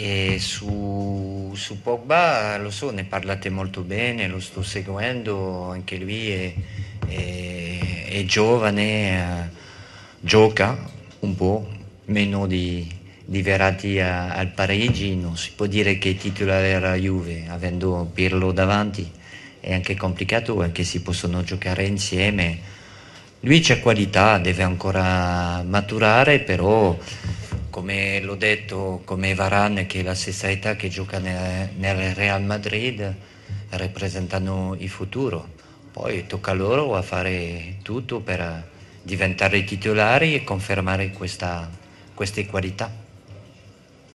E su, su, Pogba lo so, ne parlate molto bene, lo sto seguendo, anche lui è, è, è giovane, eh, gioca un po', meno di, di Verratti a, al Parigi, non si può dire che titolare era Juve, avendo Pirlo davanti è anche complicato perché si possono giocare insieme. Lui c'è qualità, deve ancora maturare, però come l'ho detto, come Varane che è la stessa età che gioca nel, nel Real Madrid, rappresentano il futuro. Poi tocca a loro a fare tutto per eh, diventare titolari e confermare questa, queste qualità.